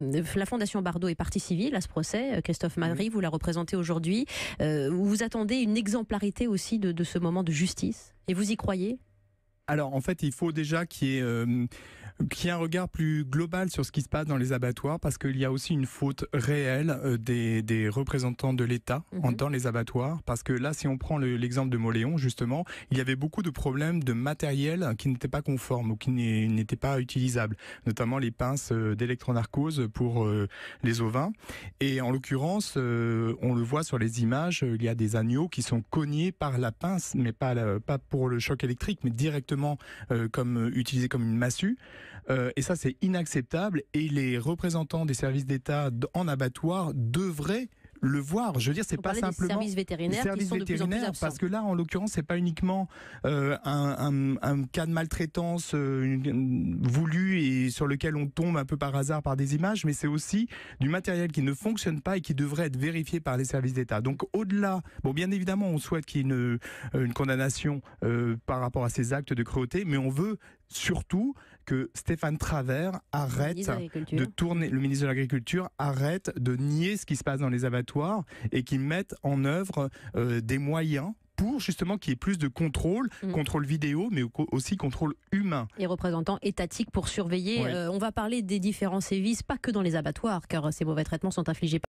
La Fondation Bardot est partie civile à ce procès. Euh, Christophe Madry, vous la représentez aujourd'hui. Euh, vous attendez une exemplarité aussi de, ce moment de justice Et vous y croyez Alors en fait, il faut déjà qu'il y ait euh, qui a un regard plus global sur ce qui se passe dans les abattoirs, parce qu'il y a aussi une faute réelle euh, des, des représentants de l'État en mhm. dans les abattoirs, parce que là, si on prend l'exemple de Moléon, justement, il y avait beaucoup de problèmes de matériel qui n'était pas conforme ou qui n'était pas utilisable, notamment les pinces euh, d'électronarcose pour euh, les ovins. Et en l'occurrence, on le voit sur les images, il y a des agneaux qui sont cognés par la pince, mais pas, pas pour le choc électrique, mais directement comme utilisé comme une massue. Euh, et ça, c'est inacceptable. Et les représentants des services d'État en abattoir devraient le voir. Je veux dire, c'est pas simplement des services vétérinaires, qui parce que là, en l'occurrence, c'est pas uniquement euh, un, cas de maltraitance euh, voulu et sur lequel on tombe un peu par hasard par des images, mais c'est aussi du matériel qui ne fonctionne pas et qui devrait être vérifié par les services d'État. Donc, au-delà, bon, bien évidemment, on souhaite qu'il y ait une, condamnation par rapport à ces actes de cruauté, mais on veut surtout que Stéphane Travers arrête de, tourner, le ministre de l'Agriculture arrête de nier ce qui se passe dans les abattoirs et qu'il mette en œuvre euh, des moyens pour justement qu'il y ait plus de contrôle, mm. contrôle vidéo, mais aussi contrôle humain. Et représentants étatiques pour surveiller. Euh, on va parler des différents sévices, pas que dans les abattoirs, car euh, ces mauvais traitements sont infligés.